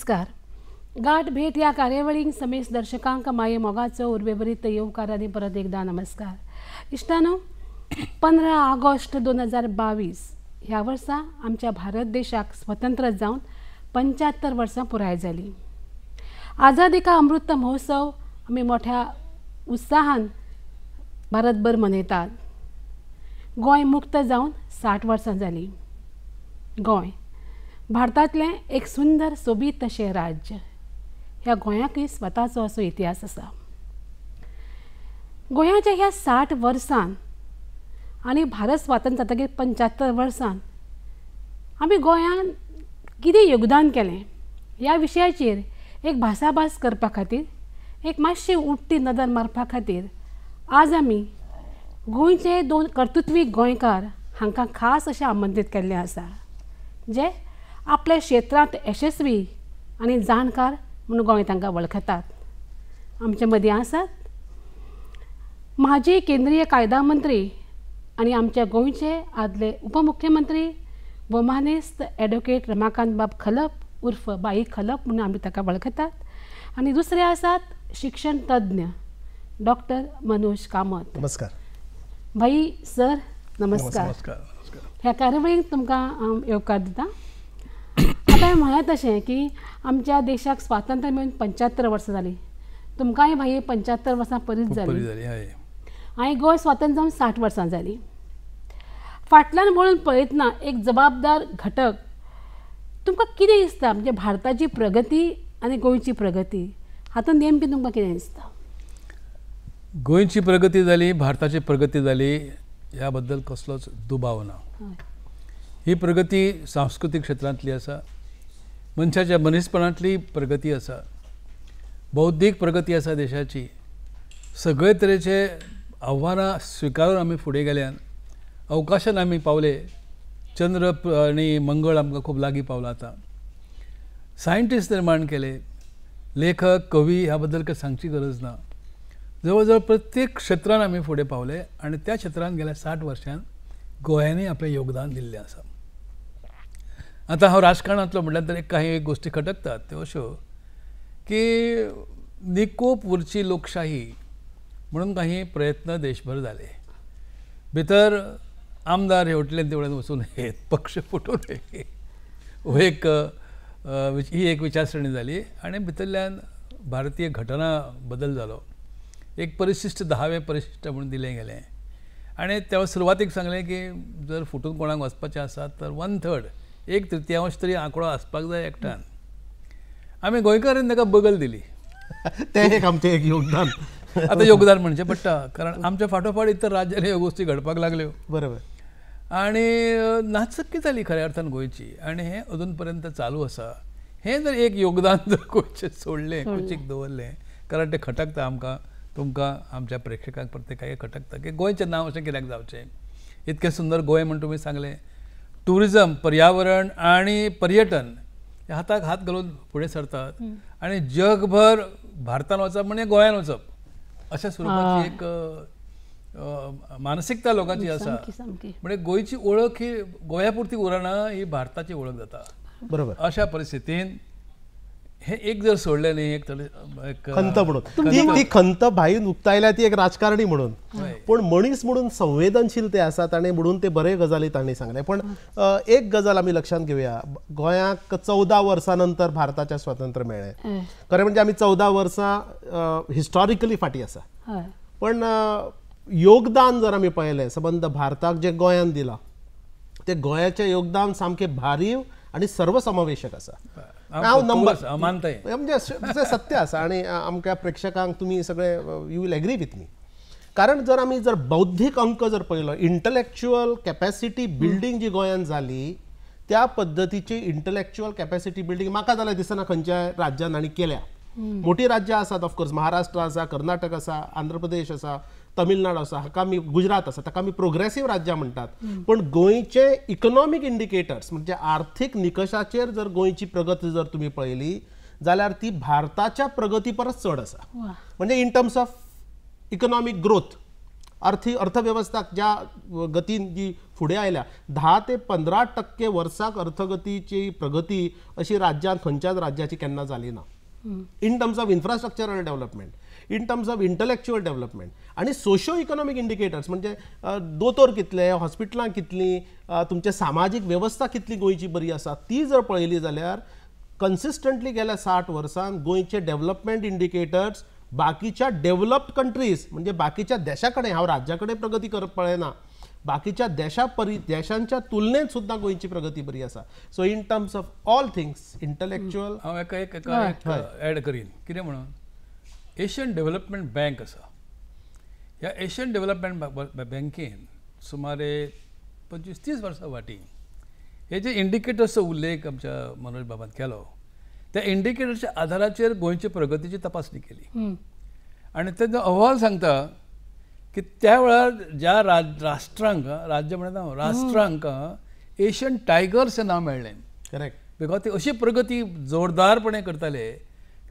नमस्कार गाठ भेट या कार्यावळींक समेस दर्शकांक माये मोगाचो उर्बेबरीत येवकार आनी परत एकदा नमस्कार इश्टानो पंदरा ऑगस्ट दोन हजार बावीस ह्या वर्सा आमच्या भारत देशाक स्वतंत्र जावन पंच्याहत्तर वर्सां पुराय झाली आझादी का अमृत महोत्सव आमी मोठ्या उत्साहान भारतभर मनयतात गोंय मुक्त जावन साठ वर्सां जाली गोंय भारतातले एक सुंदर सोबीत अशें राज्य ह्या गोंयाकय स्वताचो असो इतिहास आसा गोंयाच्या ह्या साठ वर्सान आनी भारत स्वातंत्र्य जातकीर पंच्यात्तर वर्सान आमी गोंयान कितें योगदान केलें ह्या विशयाचेर एक भासाभास करपा खातीर एक मातशी उडटी नदर मारपा खातीर आज आमी गोंयचे दोन कर्तृत्वी गोंयकार हांकां खास अशें आमंत्रीत केल्लें आसा जे आपल्या क्षेत्रांत यशस्वी आनी जाणकार म्हणून गोंय तांकां वळखतात आमचे मदीं आसात माजी केंद्रीय कायदा मंत्री आनी आमच्या गोंयचे आदले उपमुख्यमंत्री बोमानेस्त ॲडवोकेट रमाकांत बाब खलप उर्फ बाई खलप म्हणून आमी ताका वळखतात आनी दुसरे आसात शिक्षण तज्ञ डॉक्टर मनोज कामत नमस्कार भाई सर नमस्कार, ह्या कार्यावळीक तुमकां येवकार दिता काय म्हणत असे की आमच्या देशात स्वातंत्र्य मिळून पंच्याहत्तर वर्सां झाली तुमकांय भाई पंच्यात्तर वर्सां परीत झाली आणि गोंय स्वातंत्र्य जाऊन साठ वर्सां झाली फाटल्यान बोलून पळयतना एक जबाबदार घटक तुमकां कितें दिसता म्हणजे भारताची प्रगती आनी गोंयची प्रगती हातून नेमकी तुमकां कितें दिसता गोंयची प्रगती जाली भारताची प्रगती जाली ह्या बद्दल कसलोच दुबाव ना ही प्रगती सांस्कृतीक क्षेत्रांतली आसा मनशाच्या मनीसपणातली प्रगती असा बौद्धिक प्रगती असा देशाची सगळे तरेचे आव्हानां स्विकारून आमी फुडें गेल्यान अवकाशान आमी पावले चंद्र आणि मंगळ आमकां खूब लागीं पावला आतां सायंटिस्ट निर्माण केले लेखक कवी ह्या बद्दल काही सांगची गरज ना जवळजवळ प्रत्येक क्षेत्रात आम्ही फुडें पावले आणि त्या क्षेत्रात गेल्या साठ वर्षांत गोंयांनी आपलें योगदान दिल्लें आसा आता हा राजकारणातलं म्हटल्यानंतर एक काही गोष्टी खटकतात ते अशो हो की निकोप उरची लोकशाही म्हणून काही प्रयत्न देशभर झाले भितर आमदार हेवटले देवळान वसून आहेत पक्ष फुटून हो एक ही एक विचारसरणी झाली आणि भितरल्यान भारतीय घटना बदल झालो एक परिशिष्ट दहावे परिशिष्ट म्हणून दिले गेले आणि तेव्हा सुरुवातीक सांगले की जर फुटून कोणाक वचपाचें असतात तर वन थर्ड एक तृतीयांश तरी आंकडो आसपाक जाय एकट्यान आमी गोंयकारांनी ताका बगल दिली ते एक आमचें एक योगदान आतां योगदान म्हणचें पडटा कारण आमच्या फाटोफाट इतर राज्यांनी ह्यो गोश्टी घडपाक लागल्यो बरोबर आणि नाचक्की जाली खऱ्या अर्थान गोंयची आणि हे अजून पर्यंत चालू असा हे जर एक योगदान जर गोंयचें सोडले गोंयचीक दवरलें कारण ते खटकता आमकां तुमकां आमच्या प्रेक्षकांक प्रत्येकाक खटकता की गोंयचें नांव अशें कित्याक जावचें इतकें सुंदर गोंय म्हण तुमी सांगलें टुरिझम पर्यावरण आणि पर्यटन हाताक हात घालून पुढे सरतात आणि जगभर भारतान वचप म्हणजे गोंयान वचप अशा स्वरूपाची एक मानसिकता लोकांची असा म्हणजे गोयची ओळख ही गोंया पुरती ही भारताची ओळख जाता बरोबर अशा परिस्थितीत हे एक जर सोडलं नाही एक खंत म्हणून ती खंत भाई उक्तायल्या ती एक राजकारणी म्हणून पण मनीस म्हणून संवेदनशील ते असतात आणि म्हणून ते बरे गजाली त्यांनी सांगले पण एक गजाल आम्ही लक्षात घेऊया गोयात चौदा वर्षानंतर नंतर भारताचे स्वातंत्र्य मेळ्ळें खरं म्हणजे आम्ही चौदा वर्षा हिस्टॉरिकली फाटी असा पण योगदान जर आम्ही पळयलें संबंध भारताक जे गोंयान दिला ते गोयाचे योगदान सामकें भारीव आणि सर्वसमावेशक असा हांव नंबर म्हणजे, म्हणजे सत्य आसा आणि आमच्या प्रेक्षकांक तुम्ही सगळे you will agree with me कारण जर आम्ही जर बौद्धिक अंक जर पळयलो इंटलेक्च्युअल कॅपॅसिटी बिल्डींग जी गोंयांत झाली त्या पद्धतीची इंटलेक्च्युअल कॅपॅसिटी बिल्डिंग माका जाल्यार दिसना खंयच्याय राज्यांनी आणि केल्या मोठी राज्य आसात ऑफकोर्स महाराष्ट्र आसा कर्नाटक आसा आंध्र प्रदेश आसा तमिळनाडू आसा हाका आमी गुजरात आसा ताका आमी प्रोग्रेसीव राज्यां म्हणटात पूण गोंयचे इकॉनॉमिक इंडिकेटर्स म्हणजे आर्थिक निकषाचे जर गोयची प्रगती जर तुम्ही पळली जाल्यार ती भारताच्या प्रगती परस चढ आसा म्हणजे in terms of economic growth अर्थी अर्थव्यवस्था ज्या गतीन जी फुडें आयल्या धा ते पंधरा टक्के वर्साक अर्थगतीची प्रगती अशी राज्यात खंयच्याच राज्याची केन्ना जाली ना in terms of infrastructural development in terms of intellectual development आणि सोशो इकॉनॉमिक इंडिकेटर्स म्हणजे दोतोर कितले हॉस्पिटलां कितलीं तुमचे सामाजीक वेवस्था कितली गोंयची बरी आसा ती जर पळयली जाल्यार कन्सिस्टंटली गेल्या साठ वर्सांत गोंयचे डेव्हलपमेंट इंडिकेटर्स बाकीच्या डेव्हलप्ड कंट्रीज म्हणजे बाकीच्या देशा कडेन हांव राज्या कडेन प्रगती करप पळयना बाकीच्या देशा परी देशांच्या तुलनेत सुद्धा गोंयची प्रगती बरी असा so in terms of all things intellectual हांव एका एक एड करीन कितें म्हणून एशियन डेव्हलपमेंट बँक आसा ह्या एशियन डेव्हलपमेंट बँकेन सुमारे पंचवीस तीस वर्सां वाटी हे जे इंडिकेटर्सचो उल्लेख आमच्या मनोज बाबान केलो त्या इंडिकेटरच्या आधाराचेर गोंयच्या प्रगतीची तपासणी केली आणि तेजो अहवाल सांगता की त्यावेळा ज्या राज राष्ट्रांक राज्य म्हणटा राष्ट्रांक एशियन टायगर्स हे नाव मेळ्ळें करेक्ट बिकॉज ते अशी प्रगती जोरदारपणे करताले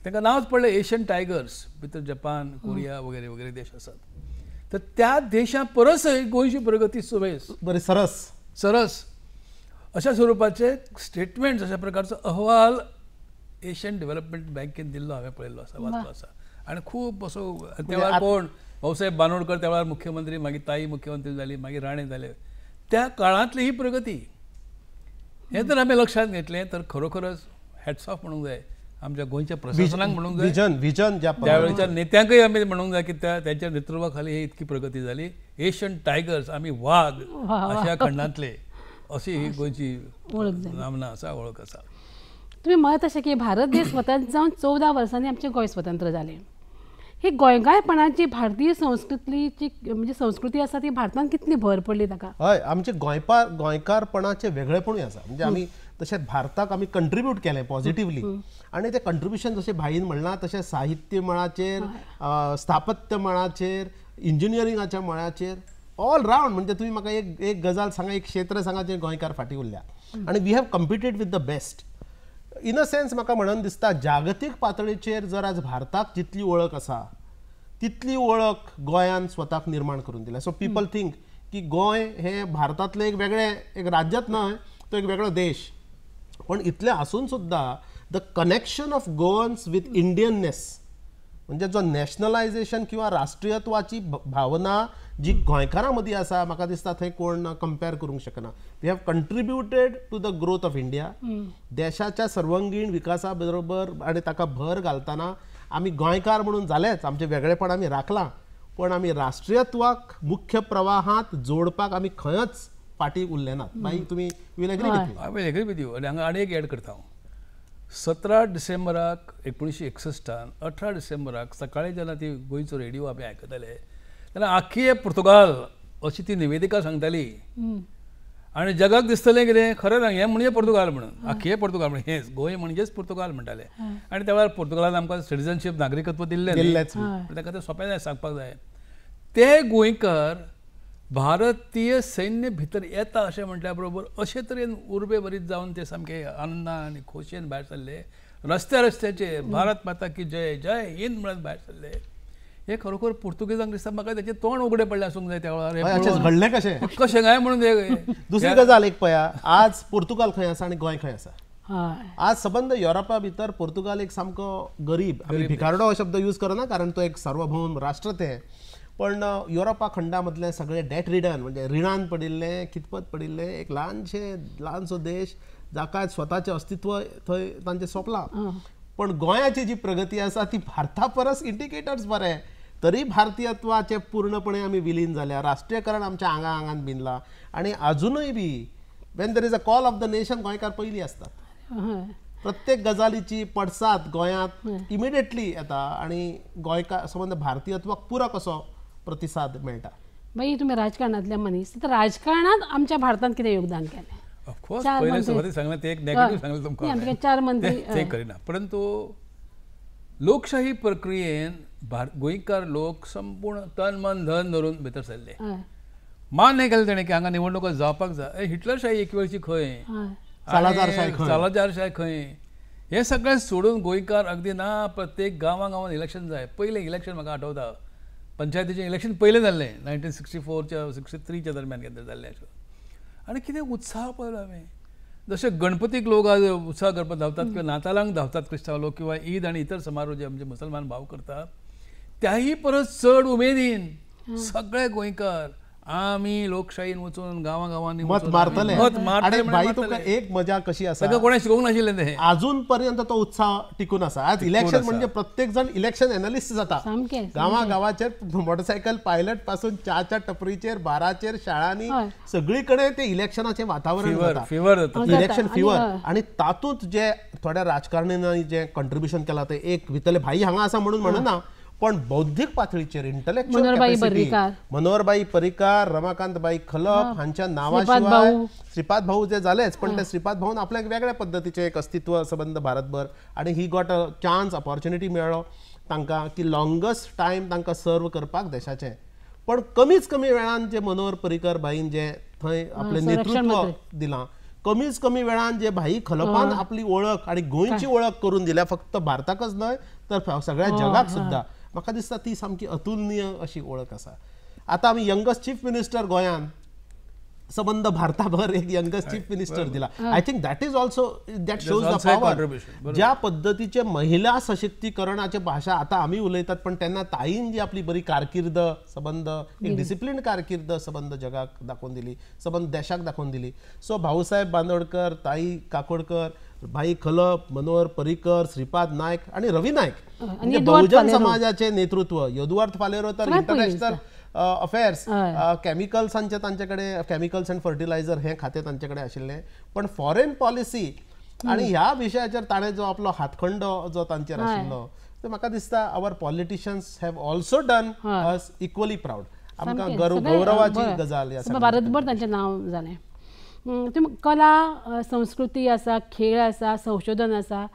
त्यांना नावच पडले एशियन टायगर्स भितर जपान कोरिया वगैरे वगैरे देश आसात तर त्या देशां परसय गोयची प्रगती सुरे बरे सरस सरस अशा स्वरूपाचे स्टेटमेंट अशा प्रकारचो अहवाल एशियन डेव्हलपमेंट बँकेन दिल्लो हांवें पळयलो आसा वाचलो आसा आणि खूप असो म्हणजे तेव्हा कोण भाऊसाहेब बानोडकर त्यावेळेला मुख्यमंत्री मागे ताई मुख्यमंत्री झाली मागे राणे झाले त्या काळातली ही प्रगती हे जर आम्ही लक्षात घेतले तर खरोखरच हॅट्स ऑफ म्हणून जाय आमच्या गोंयच्या प्रशासनाक म्हणून विजन विजन ज्या त्यावेळेच्या नेत्यांकही आम्ही म्हणून जाय की त्या त्यांच्या नेतृत्वाखाली ही इतकी प्रगती झाली एशियन टायगर्स आम्ही वाघ अशा खंडांतले अशी ही गोंयची नामना असा वळख असा तुम्ही म्हणत असे की भारत देश स्वतंत्र जावन चवदा वर्षांनी आमचे गोंय स्वतंत्र झाले ही गोंयगायपणाची भारतीय संस्कृतीची म्हणजे संस्कृती आसा ती भारतात कितली भर पडली ताका हय आमचे गोंयपार वेगळेपण वेगळेपणूय आसा म्हणजे आम्ही तशेंच भारताक आमी कंट्रिब्यूट केलें पॉझिटिव्हली आणि ते कंट्रिब्युशन जसे भाईन म्हणलां तशें साहित्य मळाचेर स्थापत्य मळाचेर इंजिनियरिंगाच्या मळाचेर ऑल राऊंड म्हणजे तुम्ही म्हाका एक एक गजाल सांगा एक क्षेत्र सांगा जे गोंयकार फाटी उरल्या आणि we have competed with the best in a sense म्हाका म्हणन दिसता जागतीक पातळीचेर जर आज भारताक जितली वळख आसा तितली वळख गोंयान स्वताक निर्माण करून दिल्या सो पीपल थिंक की गोंय हे भारतातले एक वेगळे एक राज्यच न्हय तो एक वेगळो देश पण इतले आसून सुद्धा, the connection of Goans with Indianness म्हणजे जो नॅशनलायझेशन किंवा राष्ट्रीयत्वाची भावना जी गोंयकारां मदीं आसा म्हाका दिसता थंय कोण कंपेर करूंक शकना they have contributed to the growth of India देशाच्या सर्वांगीण विकासा बरोबर आनी ताका भर घालताना आमी गोंयकार म्हणून झालेच आमचे वेगळेपण आमी राखला पण आमी राष्ट्रीयत्वाक मुख्य प्रवाहात जोडपाक आमी खंयच पाटी उरले नात मागीर तुमी विल एग्री विथ हांगा एक एड करता हो. सतरा डिसेंबराक एकोणीशे एकसश्टान अठरा डिसेंबराक सकाळी जेन्ना ती गोंयचो रेडिओ आमी आयकताले तेन्ना आखी पुर्तुगाल अशी ती निवेदिका सांगताली आणि जगाक दिसतलें कितें सांग हे म्हणजे पुर्तुगाल म्हणून आख्खे पुर्तुगाल म्हणून हेच गोंय म्हणजेच पुर्तुगाल म्हणटाले आणि त्या वेळार पुर्तुगालान आमकां सिटिजनशीप नागरिकत्व दिल्लें ताका तें सोंपें जाय सांगपाक जाय ते गोंयकार भारतीय सैन्य भीतर येता असे म्हटल्याबरोबर बरोबर अशे तरेन उर्बे बरीत जाऊन ते सामके आनंदान आणि खोशयेन भायर सरले रस्त्या रस्त्याचे भारत माता की जय जय हिंद म्हणून भायर सरले हे खरोखर पोर्तुगेजांक दिसता म्हाका त्याचे तोंड उघडे पडले असूक जाय त्या वेळार घडलें कशें कशें काय म्हणून दुसरी गजाल एक पळया आज पोर्तुगाल खंय आसा आनी गोंय खंय आसा आज सबंद युरोपा भितर पोर्तुगाल एक सामको गरीब आमी भिकारडो हो शब्द यूज करना कारण तो एक सार्वभौम राष्ट्र ते पण युरोपा खंडामधले सगळे डेट रिडन म्हणजे रिणान पडिल्ले कितपत पडिल्ले एक ल्हानशे ल्हानसो देश जाका स्वतःचे अस्तित्व थंय तांचे सोपला पण गोंयाची जी प्रगती आसा ती भारता परस इंडिकेटर्स बरे तरी भारतीयत्वाचे पूर्णपणे आम्ही विलीन झाल्या राष्ट्रीयकरण आमच्या आंगा आंगान भिनला आणि अजूनही be when there is a call of the nation गोंयकार पहिली असतात प्रत्येक गजालीची पडसाद गोंयांत इमिडिएटली येता आणि गोंयकार संबंध भारतीयत्वाक पूरक कसो प्रतिसाद मेळटा मागीर तुम्ही राजकारणातल्या मनीस तर राजकारणात आमच्या भारतात किती योगदान केलें सांगलें सांगलें तुमकां चार मंत्री करिना परंतु लोकशाही प्रक्रियेन भारत लोक संपूर्ण तन मन धन धरून भीतर सरले मान्य केलं तेणें की हांगा निवडणूक जावपाक जाय हिटलरशाही एक वेळची खंय शाही खंय हे सगळे सोडून गोंयकार अगदी ना प्रत्येक गांवा इलेक्शन जाय पहिले इलेक्शन म्हाका आठवता पंचायतीचे इलेक्शन पहिले झाले नायन्टीन सिक्स्टी फोरच्या सिक्स्टी थ्रीच्या दरम्यान केंद्र झाले असं आनी कितें उत्साह पळयलो हवे जसे गणपतीक लोक आज उत्साह करपाक धावतात किंवा नातालांग धावतात क्रिस्तांव लोक किंवा ईद आणि इतर समारोह जे आमचे मुसलमान भाव करतात त्याही परस चढ उमेदीन सगळे गोयकर आम्ही लोकशाहीन वचून गावागावांनी मत मारतले आणि म्हणजे एक मजा कशी असा कोणा शिकवून नाशिल्लें ते अजून पर्यंत तो उत्साह टिकून असा आज इलेक्शन म्हणजे प्रत्येक जण इलेक्शन एनालिस्ट जाता गावागावाचे मोटरसायकल पायलट पासून चार टपरीचेर बाराचेर शाळांनी सगळीकडे ते इलेक्शनाचे वातावरण फिवर फिवर इलेक्शन फिवर आणि तातूंत जे थोड्या राजकारण्यांनी जे कंट्रीब्यूशन केला ते एक वितले भाई हांगा आसा म्हणून म्हणना पण बौद्धिक पातळीचे मनोहरबाई परिकार रमाकांतबाई खलप हांच्या नावाशिवाय श्रीपाद भाऊ जे झालेच पण ते श्रीपाद भाऊन आपल्या वेगळ्या पद्धतीचे एक अस्तित्व संबंध भारतभर आणि he got a chance opportunity मेळ्ळो तांकां की लॉंगस्ट टायम तांकां सर्व करपाक देशाचे पण कमीच कमी वेळान जे मनोहर परिकर भाईन जे थंय आपले नेतृत्व दिला कमीच कमी वेळान जे भाई खलपान आपली ओळख आणि गोंयची ओळख करून दिल्या फक्त भारताकच न्हय तर सगळ्या हो, जगाक सुद्धा म्हाका दिसता ती सामकी अतुलनीय अशी ओळख आसा आतां आमी यंगस्ट चीफ मिनिस्टर गोंयान संबंध भारताभर एक यंगस्ट चीफ मिनिस्टर दिला I think that is also that shows the power ज्या पद्धतीचे महिला सशक्तीकरणाचे भाषा आता आम्ही उलयतात पण त्यांना ताईन जी आपली बरी कारकिर्द संबंध एक डिसिप्लिन कारकिर्द संबंध जगाक दाखवून दिली संबंध देशाक दाखवून दिली सो भाऊसाहेब बांदोडकर ताई काकोडकर भाई खलप मनोहर परिकर श्रीपाद नाईक आणि रवी नाईक म्हणजे बहुजन समाजाचे नेतृत्व यदुअर्थ पालेरो तर इंटरनॅशनल अफेअर्स कॅमिकल्सांचे तांचे कडेन कॅमिकल्स अँड फर्टिलायझर हे खाते तांचे कडेन पण फॉरेन पॉलिसी आणि ह्या विशयाचेर ताणें जो आपलो हातखंडो जो तांचेर आशिल्लो तो म्हाका दिसता our politicians have also done us equally proud आमकां गौरवाची गजाल भारतभर तांचें नांव जालें कला संस्कृती असा खेळ असा संशोधन असा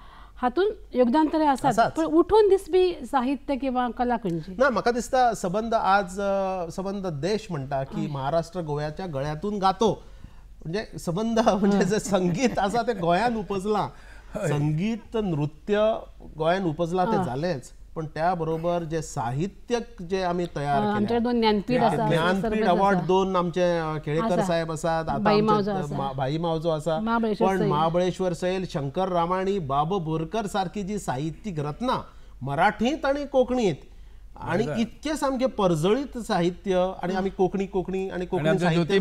हातून तर असतात पण उठून दिसपी साहित्य किंवा कलाकुंजी ना म्हाका दिसता सबंद आज सबंद देश म्हणता की महाराष्ट्र गोव्याच्या गळ्यातून गातो म्हणजे सबंद म्हणजे जे संगीत आसा ते गोयान उपजला संगीत नृत्य गोयान उपजला ते झालेच पण त्याबरोबर जे साहित्यक जे आम्ही तयार केले ज्ञानपीठ अवॉर्ड दोन आमचे केळेकर साहेब असतात भाई मावजो असा पण महाबळेश्वर सैल शंकर रामाणी बाब बोरकर सारखी जी साहित्यिक रत्ना मराठीत आणि कोकणीत आणि इतके सामके परजळीत साहित्य आणि आम्ही कोकणी कोकणी आणि कोकणी साहित्य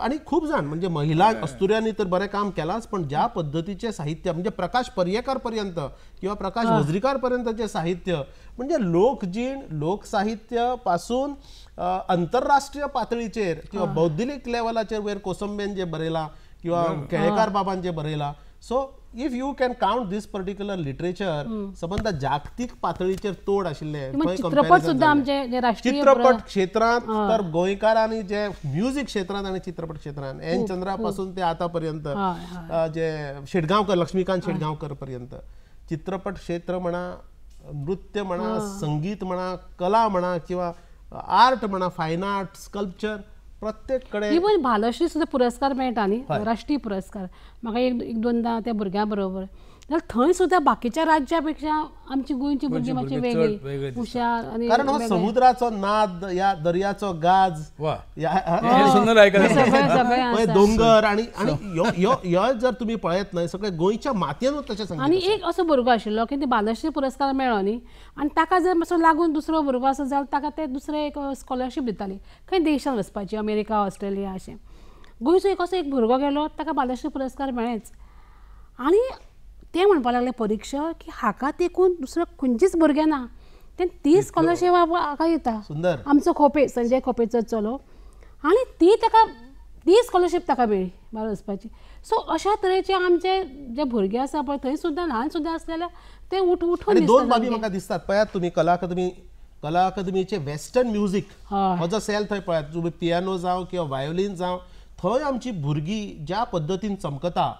आणि खूप जण म्हणजे महिला अस्तुऱ्यांनी तर बरे काम केलाच पण ज्या पद्धतीचे साहित्य म्हणजे प्रकाश पर्येकार पर्यंत किंवा प्रकाश वज्रीकार पर्यंतचे साहित्य म्हणजे लोकजीण लोकसाहित्य पासून आंतरराष्ट्रीय पातळीचे किंवा बौद्धिक लेवलाचेर वेर कोसंबेन जे बरेला किंवा केळेकार बाबांचे बरेला so if you can count this particular literature सबंद जागतिक पातळीचेर तोड आशिल्ले म्हणजे चित्रपट क्षेत्रात क्षेत्रांत तर गोंयकारांनी जे म्युझिक क्षेत्रात आणि चित्रपट क्षेत्रात एन चंद्रा पासून ते आतां पर्यंत जे शेडगावकर लक्ष्मीकांत शेडगावकर पर्यंत चित्रपट क्षेत्र म्हणा नृत्य म्हणा संगीत म्हणा कला म्हणा किंवा आर्ट म्हणा फाईन आर्ट स्कल्पचर प्रत्येककडे इवन भालश्री सुद्धा पुरस्कार मेळटा न्ही राष्ट्रीय पुरस्कार म्हाका एक एक दोनदा त्या भुरग्यां बरोबर थंय सुद्धा बाकीच्या राज्यापेक्षा आमची गोंयची म्हणजे भुरगीं मातशी वेगळी हुशार आणि कारण हो समुद्राचो नाद या दर्याचो गाज हो. दोंगर म्हणजे आणि आनी ह्यो जर तुम्ही पळयत नाही सगळे गोंयच्या मातयेनूच तशें आनी एक असो भुरगो आशिल्लो की ते बालश्री पुरस्कार मेळ्ळो न्ही आनी ताका जर मातसो लागून दुसरो भुरगो आसा जाल्यार ताका ते दुसरे एक स्कॉलरशीप दिताली खंय देशांत वचपाची अमेरिका ऑस्ट्रेलिया अशें गोंयचो एक असो एक भुरगो गेलो ताका बालश्री पुरस्कार मेळेच आणि ते म्हणपाक लागले परीक्षा की हाका तेकून दुसरो खंयचीच भुरगें ना ते ती स्कॉलरशीप हाका येता सुंदर आमचो खोपे संजय खोपेचो चलो आनी ती ताका ती स्कॉलरशीप ताका मेळ्ळी भायर वचपाची सो अशा तरेचे आमचे जे भुरगे आसा पळय थंय सुद्दां ल्हान सुद्दां आसले जाल्यार ते उठ उठून दोन बाबी म्हाका दिसतात पळयात तुमी कला अकादमी कला अकादमीचे वेस्टर्न म्युझिक हो जो सेल थंय पळयात तुमी पियानो जावं किंवा वायोलीन जावं थंय आमची भुरगीं ज्या पद्दतीन चमकता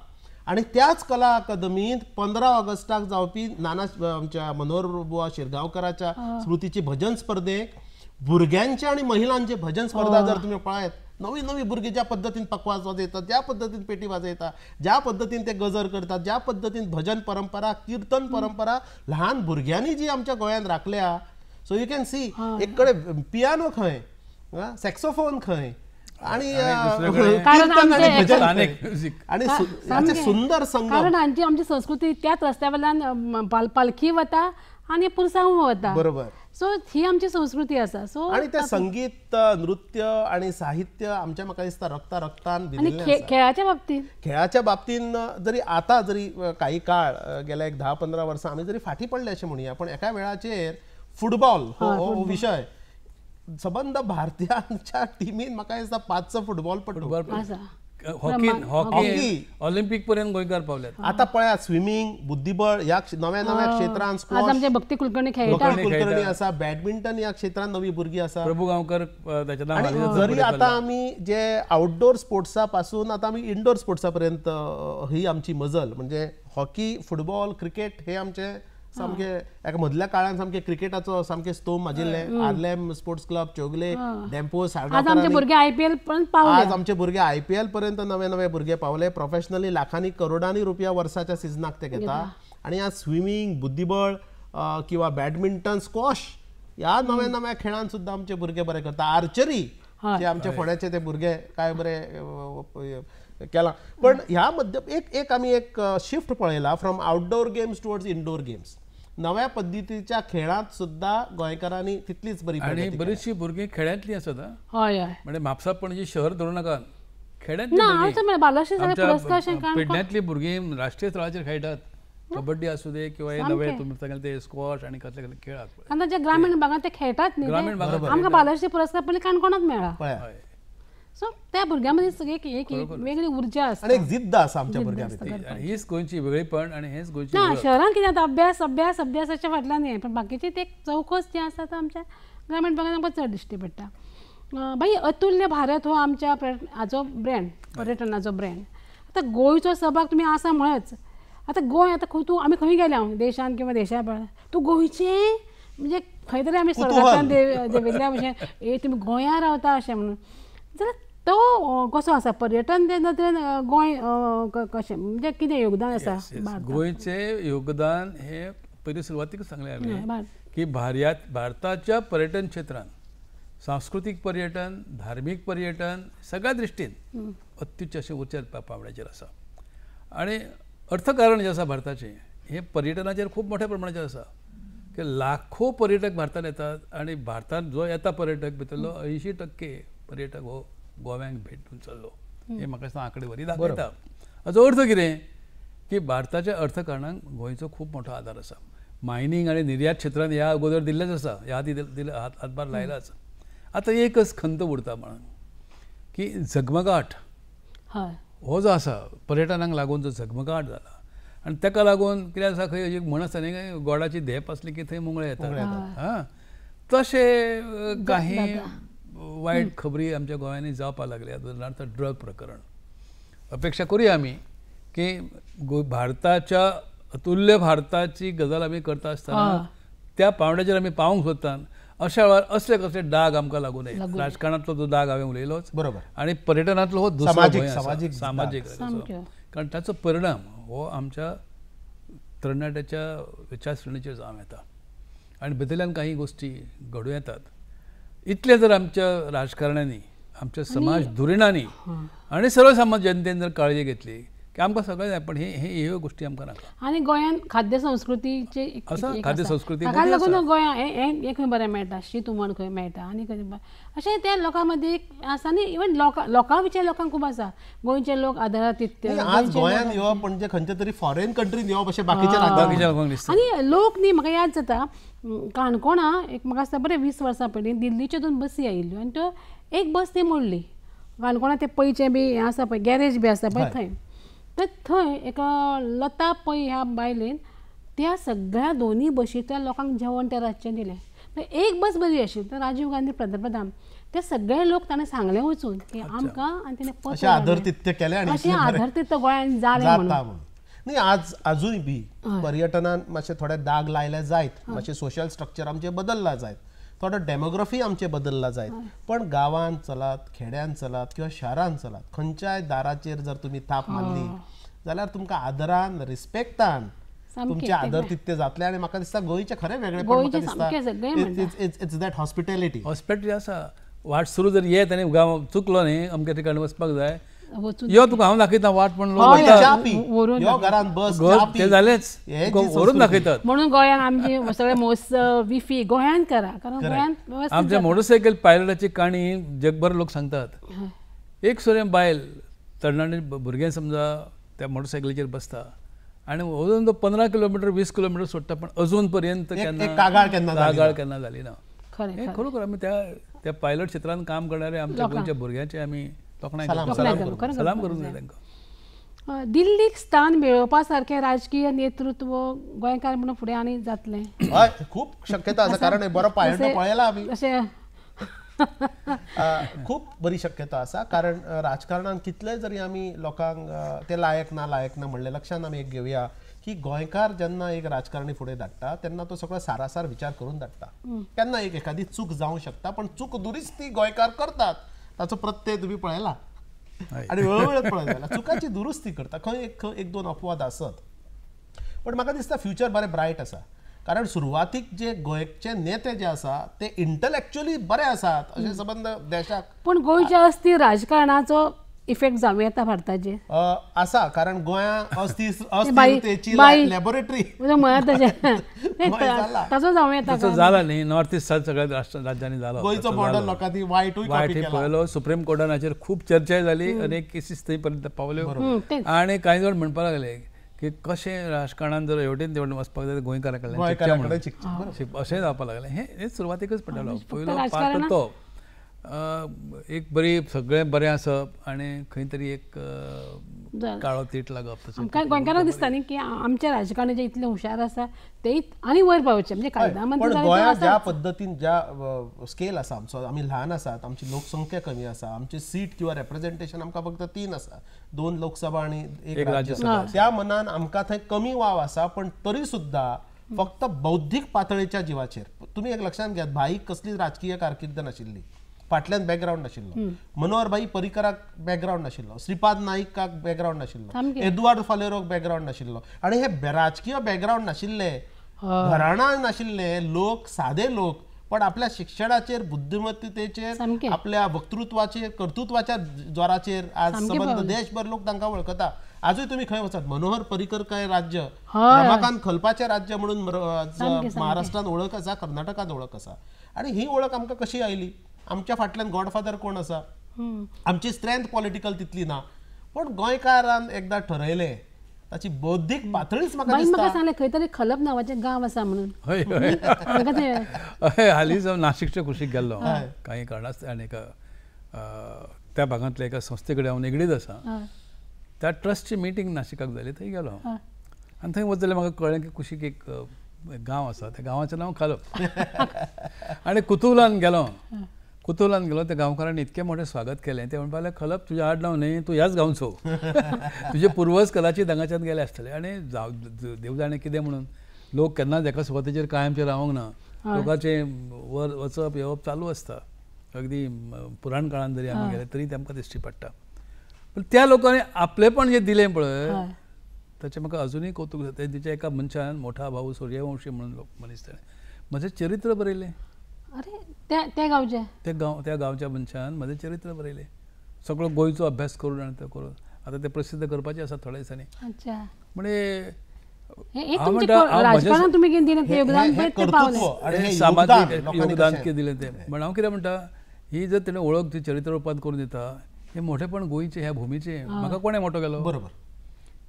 आणि त्याच कला अकादमीत पंधरा ऑगस्टाक जावपी नाना आमच्या मनोहर बुवा शिरगांवकाराच्या स्मृतीची भजन स्पर्धेक भुरग्यांचे आणि महिलांचे भजन स्पर्धा जर तुम्ही पळायत नवी नवी भुरगीं ज्या पद्धतीन पकवाज वाजयतात ज्या पद्धतीन पेटी वाजयतात ज्या पद्धतीन ते गजर करतात ज्या पद्धतीन भजन परंपरा कीर्तन परंपरा लहान भुरग्यांनी जी आमच्या गोयात राखल्या सो यू कॅन सी एक कडे पियानो खंय सॅक्सोफोन खंय आणि सुंदर कारण आमची संस्कृती त्याच रस्त्या वयल्यान पालखी वता आणि पुरसांव वता बरोबर सो ही आमची संस्कृती असा सो आणि ते संगीत नृत्य आणि साहित्य आमच्या म्हाका दिसता रक्ता रक्तान खेळाच्या बाबतीत खेळाच्या बाबतीत जरी आता जरी काही काळ गेल्या एक दहा पंधरा वर्ष आम्ही जरी फाटी पडले असे म्हणया पण एका वेळाचेर फुटबॉल हो, हो, हो विशय सबंद भारतीयांच्या टिमीन म्हाका दिसता फुटबॉल पटू हॉकी हॉकी ऑलिंपिक पर्यंत गोंयकार पावल्यात आता पळयात स्विमिंग बुद्धिबळ ह्या नव्या नव्या क्षेत्रांत भक्ती कुलकर्णी कुलकर्णी असा बॅडमिंटन या क्षेत्रात नवी भुरगीं असा प्रभू गांवकर जरी आता आम्ही जे आउटडोर स्पोर्ट्सा पासून आता आम्ही इनडोर स्पोर्ट्सा पर्यंत ही आमची मजल म्हणजे हॉकी फुटबॉल क्रिकेट हे आमचे सामके एका मधल्या काळान सामके क्रिकेटाचो सामके स्तोम माजिल्ले आर्लेम स्पोर्ट्स क्लब चोगले डेम्पो आज आमचे भुरगे आयपीएल पर्यंत आज आमचे भुरगे आयपीएल पर्यंत नवे नवे भुरगे पावले प्रोफेशनली लाखांनी करोडांनी रुपया वर्षाच्या सिजनाक ते घेता आणि आज स्विमिंग बुद्धिबळ किंवा बॅडमिंटन स्कॉश ह्या नव्या नव्या खेळांत सुद्धा आमचे भुरगे बरे करता आर्चरी जे आमच्या फोड्याचे ते भुरगे काय बरे केला पण ह्या मध्य एक एक आम्ही एक शिफ्ट पळयला from outdoor games towards indoor games नव्या पद्धतीच्या खेळात सुद्धा गोयकरांनी तितलीच बरी आणि बरीचशी भुरगीं खेड्यांतली असत हय हय म्हणजे म्हापसा पणजे म्हणजे शहर धरू नका खेड्यातली भुरगीं म्हणजे राष्ट्रीय स्थळाचेर खेळटात कबड्डी असू दे किंवा हे नवे तुम्ही सांगाल ते स्क्वॉश आणि कसले कसले खेळ कारण जे ग्रामीण भागात ते खेळतात नाही ग्रामीण भागात आमकां बालाश्री पुरस्कार पण काणकोणात मेळ्ळा सो त्या भुरग्यामध्ये सगळे एक वेगळी ऊर्जा असते आणि जिद्द आसा आमच्या भुरग्यां हीच गोंयची वेगळीपण आणि हेच गोंची ना शहरात कितें आता अभ्यास अभ्यास अभ्यासाच्या फाटल्यान नाही पण बाकीची ते चौकस जे आसा आमच्या ग्रामीण भागान आमकां चड दिश्टी पडटा भाई अतुल्य भारत हो आमच्या हाचो ब्रँड पर्यटनाचो ब्रँड आतां गोंयचो सहभाग तुमी आसा म्हणच आता गोंय आतां खंय तू आमी खंय गेल्या देशान किंवा देशा तूं गोंयचें म्हणजे खंय तरी आमी स्वर्गांतल्यान देविल्ल्या भशेन ए तुम्ही गोंयांत रावता अशें म्हणून जाल्यार तो कसो आसा पर्यटन ते नदरेन गोंय कशें म्हणजे कितें योगदान आसा गोयचे योगदान हे पयलीं सुरवातीक सांगले हांवें की भारत भारताच्या पर्यटन क्षेत्रात सांस्कृतीक पर्यटन धार्मीक पर्यटन सगळ्या दृश्टीन अत्युच्च अशें उच्च पावंड्याचेर आसा आणि अर्थकारण जे आसा भारताचे हे पर्यटनाचेर खूप मोठ्या प्रमाणाचेर आसा की लाखो पर्यटक भारतात येतात आणि भारतात जो येता पर्यटक भितरलो अंयशीं टक्के पर्यटक हो गोव्याक भेट दिवन चल्लो हे म्हाका दिसता आकडेवारी दाखयता हाचो अर्थ कितें की भारताच्या अर्थकारणांक गोंयचो खूब मोठो आदार आसा मायनींग आनी निर्यात क्षेत्रांत ह्या अगोदर दिल्लेच आसा ह्या हातभार लायला आसा आतां एकच खंत उरता म्हणून की झगमगाट हो जो आसा पर्यटनाक लागून जो झगमगाट जाला आनी ताका लागून कितें आसा खंय एक म्हण न्ही गोडाची धेप आसली की थंय मुंगळे येता तशें काही वाईट खबरी आमच्या गोव्यानी जावपाक लागल्यात उदाहरणार्थ ड्रग प्रकरण अपेक्षा करूया आम्ही की गो भारताच्या अतुल्य भारताची गजाल आम्ही करता असताना त्या पावंड्याचेर आमी पावंक सोदतात अशा वेळार असले कसले डाग आमकां लागू नये राजकारणांतलो जो डाग हांवें उलयलोच बरोबर आनी पर्यटनातलो हो सामाजीक सामाजीक कारण ताचो परिणाम हो आमच्या तरणाट्याच्या विचारसरणीचेर जावं येता आणि भितरल्यान काही गोष्टी घडूं येतात इतले जर आमच्या राजकारण्यांनी आमच्या समाज धुरिणांनी आणि सर्वसामान्य जनतेने जर काळजी घेतली की आमकां सगळें जाय पण हे हे ह्यो गोश्टी आमकां नाका आनी गोंयांत खाद्य संस्कृतीचे आसा खाद्य संस्कृती ताका लागून गोंया हें खंय बरें मेळटा शीत हुमण खंय मेळटा आनी खंय अशें ते लोकां मदीं आसा न्ही इवन लोकां विचार लोकांक खूब आसा गोंयचे लोक आदारातित्य आज गोंयांत येवप म्हणजे खंयचे तरी फॉरेन कंट्रीन येवप अशें बाकीच्या बाकीच्या लोकांक दिसता आनी लोक न्ही म्हाका याद जाता काणकोणा एक म्हाका आसता बरें वीस वर्सां पयलीं दिल्लीच्यो दोन बसी आयिल्ल्यो आनी त्यो एक बस ती मोडली काणकोणा ते पयचें बी हें आसा पळय गॅरेज बी आसा पळय थंय तर थंय एका लता पै ह्या बायलेन त्या सगळ्या दोनी बशींतल्या लोकांक जेवण त्या रातचें दिलें एक बस बरी आशिल्ली तर राजीव गांधी पंतप्रधान ते सगळे लोक ताणें सांगले वचून की आमकां आनी तेणें आदरतित्य केलें आनी अशें आदरतित्य गोंयांत जालें म्हणून न्ही आज आजूय बी पर्यटनान मातशे थोडे दाग लायले जायत मातशे सोशल स्ट्रक्चर आमचे बदलला जायत थोडा डेमोग्राफी आमचे बदलला जायत पण गांवांत चलात खेड्यान चलात किंवा शहरान चलात खंयच्याय दाराचेर जर तुम्ही ताप हो. मानली जाल्यार तुमकां आदरान रिस्पेक्टान तुमचे आदर तितके जातले आणि म्हाका दिसता गोंयचे खरे वेगळे पण दिसता इट्स दॅट हॉस्पिटॅलिटी हॉस्पिटॅलिटी आसा वाट सुरू जर येत आनी गांव चुकलो न्ही अमके ठिकाणी वचपाक जाय यो तुका हांव दाखयता वाट पण लोक हो, घरांत बस ते झालेच व्हरून दाखयतात म्हणून गोंयांत आमचे सगळे महोत्सव विफी गोंयांत करा कारण आमच्या मोटरसायकल पायलटाची काणी जगभर लोक सांगतात एक सोरे बायल तरणाटे भुरगें समजा त्या मोटरसायकलीचेर बसता आणि अजून तो पंधरा किलोमीटर वीस किलोमीटर सोडटा पण अजून पर्यंत कागाळ केन्ना झाली ना खरोखर आमी त्या त्या पायलट क्षेत्रात काम करणारे आमच्या गोंयच्या भुरग्यांचे आमी सलाम दिल्लीक स्थान मेळोवपा सारखे राजकीय नेतृत्व गोंयकार म्हणून फुडें आनी जातलें हय खूब शक्यता आसा कारण बरो पायंडो पळयला आमी अशें खूब बरी शक्यता आसा कारण राजकारणान कितले जरी आमी लोकांक ते लायक ना लायक ना म्हणले लक्षात आमी एक घेऊया की गोंयकार जेन्ना एक राजकारणी फुडें धाडटा तेन्ना तो सगळो सारासार विचार करून धाडटा तेन्ना एक एखादी चूक जावंक शकता पण चूक दुरुस्ती गोंयकार करतात ताचो प्रत्यय तुम्ही पळायला आणि वेळोवेळ पळायला चुकाची दुरुस्ती करता खंय एक एक दोन अपवाद आसत पण म्हाका दिसता फ्युचर बरें ब्रायट आसा कारण सुरवातीक जे गोंयचे नेते जे आसा ते इंटलेक्च्युली बरे आसात अशे संबंद देशाक पण गोंयच्या अस्थी राजकारणाचो इफेक्ट जावं येता भारताचे आसा कारण गोंया अस्थिरतेची लॅबोरेटरी ताचो जावं येता जाला न्ही नॉर्थ इस्ट सगळ्या राज्यांनी जाला गोंयचो मॉडल लोकांनी वायटूय वायटूय पळयलो सुप्रीम कोर्टान खूब चर्चा जाली अनेक केसीस थंय पर्यंत पावल्यो आनी कांय जाण म्हणपाक लागले की कशें राजकारणान जर हेवटेन तेवटेन वचपाक जाय गोंयकारा कडल्यान अशें जावपाक लागलें हे सुरवातेकच पडटालो पयलो पार्ट तो एक बरी सगळे बरे आसप आणि खंय तरी एक काळो तीट लागप दिसता न्ही की आमच्या राजकारण जे इतले हुशार आसा ते आणि वयर पावचे म्हणजे ज्या पद्धतीने ज्या स्केल असा आमचो आमी ल्हान आमची लोकसंख्या कमी असा आमची सीट किंवा रेप्रेझेंटेशन आमकां फक्त तीन असा दोन लोकसभा आणि एक राज्यसभा त्या मनान आमकां थंय कमी वाव असा पण तरी सुद्धा फक्त बौद्धिक पातळीच्या जिवाचेर तुम्ही एक लक्षात घ्या भाईक कसलीच राजकीय कारकिर्द नाशिल्ली फाटल्यान बॅकग्रावंड आशिल्लो मनोहरबाई परिकराक बॅकग्रावंड आशिल्लो श्रीपाद नाईकाक बॅकग्रावंड आशिल्लो एदुआर्ड फालेरोक बॅकग्रावंड आशिल्लो आणि हे राजकीय बॅकग्रावंड नाशिल्ले घराणा नाशिल्ले लोक साधे लोक पण आपल्या शिक्षणाचेर बुद्धिमत्तेचे आपल्या वक्तृत्वाचे कर्तृत्वाच्या जोराचेर आज संबंद देशभर लोक तांकां वळखता आजूय तुम्ही खंय वचात मनोहर परिकर काय राज्य रमाकांत खलपाचें राज्य म्हणून महाराष्ट्रात ओळख आसा कर्नाटकात ओळख आसा आणि ही ओळख आमकां कशी आयली आमच्या फाटल्यान गॉडफादर कोण आसा आमची स्ट्रेंथ पॉलिटिकल तितली ना पण गोंयकारान एकदा ठरयलें ताची बौद्धिक पातळीच म्हाका दिसता सांगलें खंय तरी खलप नावाचे गांव आसा म्हणून हय हय हालींच हांव नाशिकच्या कुशीक गेल्लो कांय कारणास आनी त्या भागांतल्या एका संस्थे कडेन हांव निगडीत आसा त्या ट्रस्टची मिटींग नाशिकाक जाली थंय गेलो हांव आनी थंय वचले म्हाका कळ्ळें की कुशीक एक गांव आसा त्या गांवाचें नांव खालप आनी कुतुलान गेलो कुतुलान गेलो त्या गावकारांनी इतके मोठे स्वागत केले ते म्हणपाले खलप तुझ्या आड लाव न्ही तू ह्याच गांवचो तुझे पूर्वज कलाची दंगाच्यान गेले आसतले आनी देव जाणे कितें म्हणून लोक केन्नाच एका सुवातेचेर कायमचे रावंक ना लोकांचे वर वचप येवप चालू आसता अगदी पुराण काळान जरी आमी गेले तरी तेमकां दिश्टी पडटा पण त्या लोकांनी आपलेपण जे दिले पळय त्याचे म्हाका अजूनही कौतुक जाता तिच्या एका मनशान मोठा भाऊ सूर्यवंशी म्हणून लोक मनीस ताणें माझे चरित्र बरयलें अरे त्या त्या गावच्या त्या गाव त्या गावच्या मनशान म्हजें चरित्र बरयलें सगळो गोंयचो अभ्यास करून आनी तो करून आतां तें प्रसिद्ध करपाचें आसा थोड्या दिसांनी म्हणजे सामाजीक योगदान दिलें तें म्हण हांव कितें म्हणटा ही जर तिने ओळख ती चरित्र रुपांत करून दिता हे मोठेपण गोंयचें ह्या भुमीचें म्हाका कोणें मोठो केलो बरोबर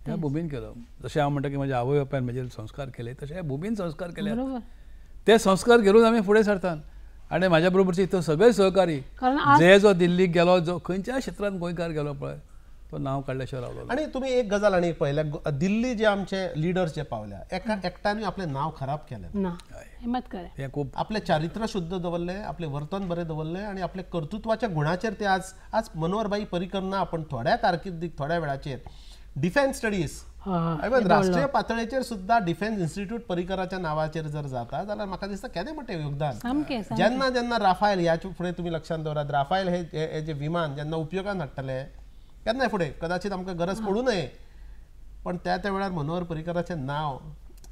ह्या भुमीन केलो जशें हांव म्हणटा की म्हज्या आवय बापायन म्हजेर संस्कार केले तशें ह्या भुमीन संस्कार केले ते संस्कार घेऊन आम्ही फुडें सरतात आणि माझ्या बरोबरचे इथं सगळे सहकारी जे जो दिल्लीत गेलो जो खंयच्या क्षेत्रात गोयकार गेलो पळय तो नाव काढल्याशिवाय आणि आनी तुमी एक गजाल आणि पहिल्या दिल्ली जे आमचे लिडर्स जे पावल्या एका एकट्याने आपले नाव खराब केलें हे खूप आपले चारित्र शुद्ध दवरलें आपले वर्तन बरे दवरलें आणि आपले कर्तृत्वाच्या गुणाचेर ते आज आज मनोहरबाई परिकरना ना थोड्या कारकिर्दीक थोड्या वेळाचेर डिफेन्स स्टडीज राष्ट्रीय पातळीवर सुद्धा डिफेन्स इन्स्टिट्यूट परिकराच्या नावाचेर जर जाता जाल्यार म्हाका दिसता केदे मोठे योगदान जेन्ना जेन्ना राफायल याच फुडें तुम्ही लक्षांत दवरात राफायल हे जे विमान जेन्ना उपयोगान हाडटले केन्नाय फुडें कदाचित आमकां गरज पडू नये पण त्या त्या वेळार मनोहर परिकराचे नाव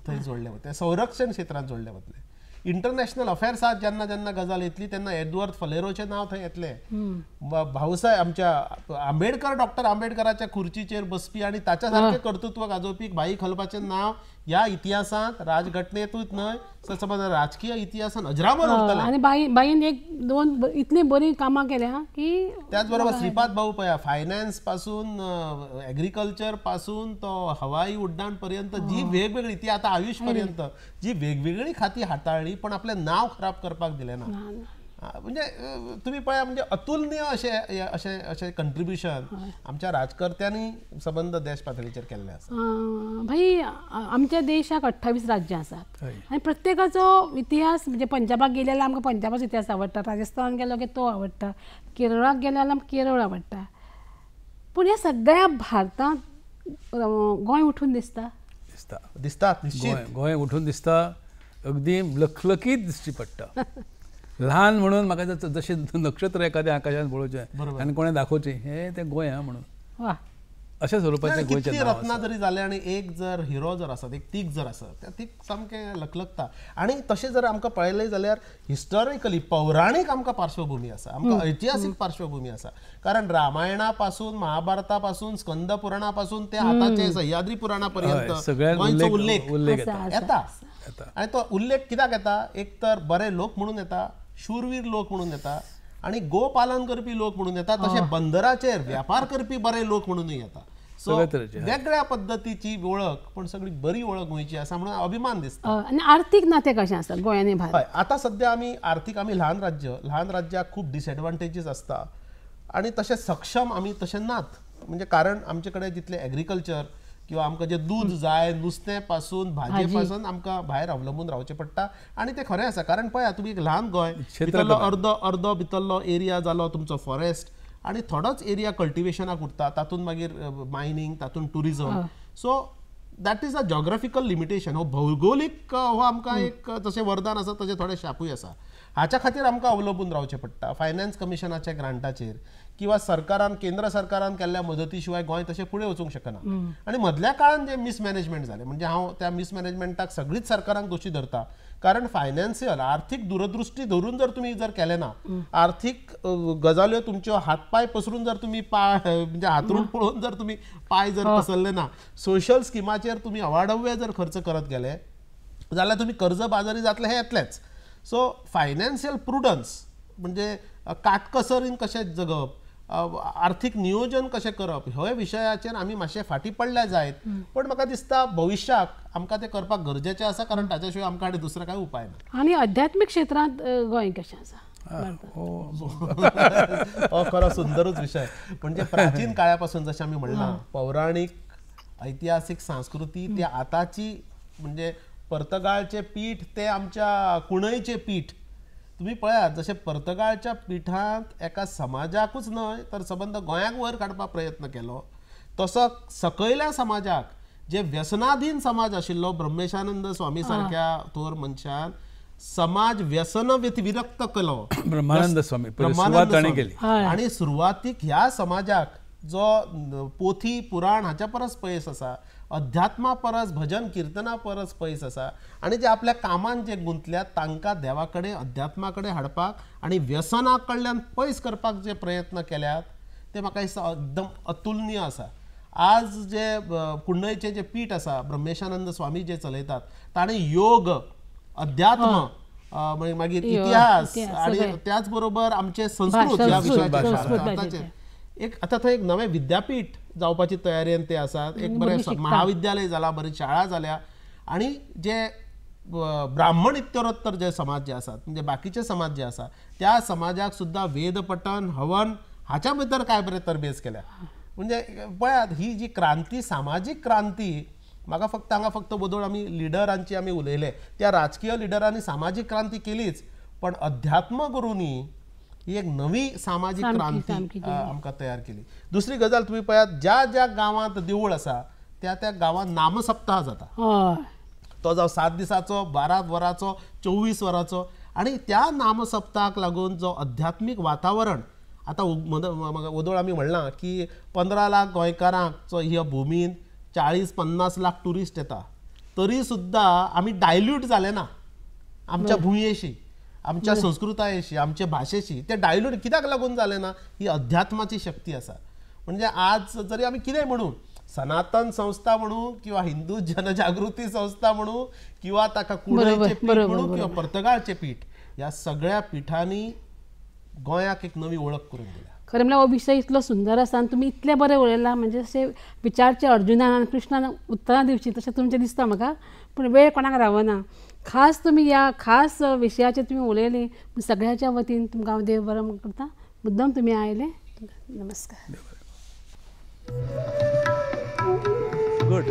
थंय जोडले वतलें संरक्षण क्षेत्रात जोडले वतलें इंटरनॅशनल अफेअर्सात ज्यांना ज्यांना गजाल येतली त्यांना एडवर्ड फलेरोचे नाव थंय येतले भाऊसाहेब आमच्या आंबेडकर डॉक्टर आंबेडकराच्या खुर्चीचेर बसपी आणि त्याच्यासारखे कर्तृत्व गाजोवपी भाई खलपाचें नाव या इतिहासात राजघटनेतूच न्हय समज राजकीय इतिहासान अजरामर आणि आनी बाई बाईन एक दोन इतली बरी कामां केल्या की त्याचबरोबर श्रीपाद भाऊ पळया फायनान्स पासून एग्रीकल्चर पासून तो हवाई उड्डाण पर्यंत जी वेगवेगळी ती आता आयुष पर्यंत जी वेगवेगळी खाती हाताळली पण आपले नाव खराब करपाक दिलें ना म्हणजे तुम्ही पळया म्हणजे अतुलनीय असे असे असे कंट्रिब्युशन आमच्या राजकर्त्यांनी संबंध देश पातळीचेर केल्ले आसा भाई आमच्या देशाक अठ्ठावीस राज्य आसात आणि प्रत्येकाचो इतिहास म्हणजे पंजाबात गेले जाल्यार आमकां इतिहास आवडटा राजस्थान गेलो की तो आवडटा केरळात गेले केरळ आवडटा पण या सगळ्या भारतात गोय उठून दिसता दिसता दिसता गोय उठून दिसता अगदी लखलखीत दिसची पडटा लहान म्हणून म्हाका जशें नक्षत्र एखाद्या आकाशात बोलूचे आणि कोणी दाखोवचें हे तें गोंय हा म्हणून अशा स्वरूपाचे गोयचे रत्ना जरी झाले आणि एक जर हिरो जर असत एक तीक जर असत त्या तीक सामकें लकलकता आणि तसे जर आमकां पळयलें जाल्यार हिस्टॉरिकली पौराणिक आमकां पार्श्वभूमी असा आमकां ऐतिहासिक पार्श्वभूमी असा कारण रामायणा पासून महाभारता पासून स्कंद पुराणा पासून ते हाताचे सह्याद्री पुराणा पर्यंत उल्लेख उल्लेख येता आनी तो उल्लेख कित्याक येता एक तर बरे लोक म्हणून येता शूरवीर लोक म्हणून येतात आणि गोपालन करपी लोक म्हणून येतात तसे बंदराचे व्यापार करपी बरे लोक म्हणूनही येतात वेगळ्या पद्धतीची ओळख पण सगळी बरी ओळख गोयची असा म्हणून अभिमान दिसतो आणि आर्थिक नाते कसे असतात गोयाने आता सध्या आम्ही आर्थिक आम्ही लहान राज्य लहान राज्यात खूप डिसएडवांटेजीस असतात आणि तसे सक्षम आम्ही तसे नात म्हणजे कारण आमच्याकडे कडेन जितले किंवा आमकां जे दूध जाय नुस्तें पासून भाजये पासून आमकां भायर अवलंबून रावचें पडटा आनी तें खरें आसा कारण पळया तुमी एक ल्हान गोंय भितरलो अर्दो अर्दो भितरलो एरिया जालो तुमचो फॉरेस्ट आनी थोडोच एरिया कल्टिवेशनाक उरता तातूंत मागीर मायनींग तातूंत tourism so that is a geographical limitation हो भौगोलीक हो आमकां एक जशें वरदान आसा तशें थोडे शापूय आसा हाच्या खातीर आमकां अवलंबून रावचें पडटा फायनान्स कमिशनाच्या ग्रांटाचेर किंवा सरकारान केंद्र सरकारान केल्ल्या मदती शिवाय गोंय तशें फुडें वचूंक शकना आणि मधल्या मदल्या काळान जे मिसमॅनेजमेंट झाले म्हणजे हांव त्या मिसमॅनेजमेंटाक सगळीच सरकारांक दोषी धरता कारण फायनान्शियल आर्थिक दूरदृष्टी धरून जर तुम्ही जर केले ना आर्थिक आर्थिक गजाल्यो तुमच्यो हातपाय पसरून जर तुम्ही पाय म्हणजे हातरून पळून पळोवन जर तुम्ही पाय जर हो. पसरले ना सोशल स्किमाचेर तुम्ही अवाढव्य जर खर्च करत गेले जाल्यार तुम्ही कर्ज बाजारी जातले हे येतलेच सो फायनान्शियल प्रुडन्स म्हणजे काटकसरीन कशें जगप आर्थिक नियोजन कशें करप हे विशयाचेर आमी मातशे फाटी पडल्या जायत पण म्हाका दिसता भविश्याक आमकां ते करपाक गरजेचें आसा कारण ताच्या शिवाय आमकां आनी दुसरो कांय उपाय ना आनी अध्यात्मीक क्षेत्रांत गोंय कशें आसा हो खरो सुंदरूच विशय म्हणजे प्राचीन काळा पासून जशें आमी म्हणलां पौराणीक ऐतिहासीक संस्कृती ते आताची म्हणजे पर्तगाळचे पीठ ते आमच्या कुणयचे पीठ तुम्ही पळयात जसे पर्तगाळच्या पिठांत एका समाजाकूच न्हय तर सबंद गोंयाक वयर काडपाक प्रयत्न केलो तसो सकयल्या समाजाक जे व्यसनाधीन समाज आशिल्लो ब्रह्मेशानंद स्वामी सारख्या थोर मनशान समाज व्यसन विरक्त केलो ब्रह्मानंद स्वामी ब्रह्मानंद केली आणि सुरुवातीक ह्या समाजाक जो पोथी पुराण हाच्या परस पयस आसा अध्यात्मा परस भजन कीर्तना परस पयस असा आणि जे आपल्या कामान जे गुंतल्यात तांकां देवा कडेन अध्यात्मा कडेन हाडपाक आनी व्यसना कडल्यान पयस करपाक जे प्रयत्न केल्यात ते म्हाका दिसता एकदम अतुलनीय असा आज जे कुंडयचे जे पीठ असा ब्रह्मेशानंद स्वामी जे चलयतात ताणे योग अध्यात्म मागीर इतिहास आणि त्याच बरोबर आमचे संस्कृत या विषयाचे एक आता थंय एक नवे विद्यापीठ जावपाची तयारेन ते आसात एक बरें महाविद्यालय जालां बरी शाळा जाल्या आनी जे ब्राह्मण इत्तरोत्तर जे समाज जे आसात म्हणजे बाकीचे समाज जे आसा त्या समाजाक सुद्दां वेद हवन हाच्या भितर काय बरें बेस केल्या म्हणजे पळयात ही जी क्रांती सामाजीक क्रांती म्हाका फक्त हांगा फक्त बदल आमी लिडरांची आमी उलयले त्या राजकीय लिडरांनी सामाजीक क्रांती केलीच पण अध्यात्म गुरुनी ही एक नवी सामाजिक क्रांती आमकां तयार केली दुसरी गजाल तुम्ही पळयात ज्या ज्या गावात देवूळ आसा त्या त्या गावांत नामसप्ताह जाता तो जावं सात दिसाचो बारा वराचो चोवीस वरांचो आणि त्या नामसप्ताहाक लागून जो अध्यात्मिक वातावरण आता ओदोळ आम्ही म्हणला की पंधरा लाख गोंयकारांक ह्या भुमीन चाळीस पन्नास लाख टुरिस्ट येता तरी सुद्धा आम्ही डायल्यूट झाले ना आमच्या भुंयेशी आमच्या हो. संस्कृतायेशी आमच्या भाषेशी ते डायल्यूट कित्याक लागून झाले ना ही अध्यात्माची शक्ती असा म्हणजे आज जरी आम्ही किती म्हणू सनातन संस्था म्हणू किंवा हिंदू जनजागृती संस्था म्हणू किंवा ताका कुडचे पीठ म्हणू किंवा पर्तगाळचे पीठ या सगळ्या पिठांनी गोंयाक एक नवी ओळख करून दिल्या खरें म्हणल्यार हो विशय इतलो सुंदर आसा आनी तुमी इतलें बरें उलयलां म्हणजे अशें विचारचे अर्जुनान आनी कृष्णान उत्तरां दिवशी तशें तुमचें दिसता म्हाका पूण वेळ कोणाक रावना खास तुमी ह्या खास विषयाचे तुमी उलयली सगळ्याच्या वतीन तुमकां हांव देव बरं करता मुद्दम तुमी आयले नमस्कार गुड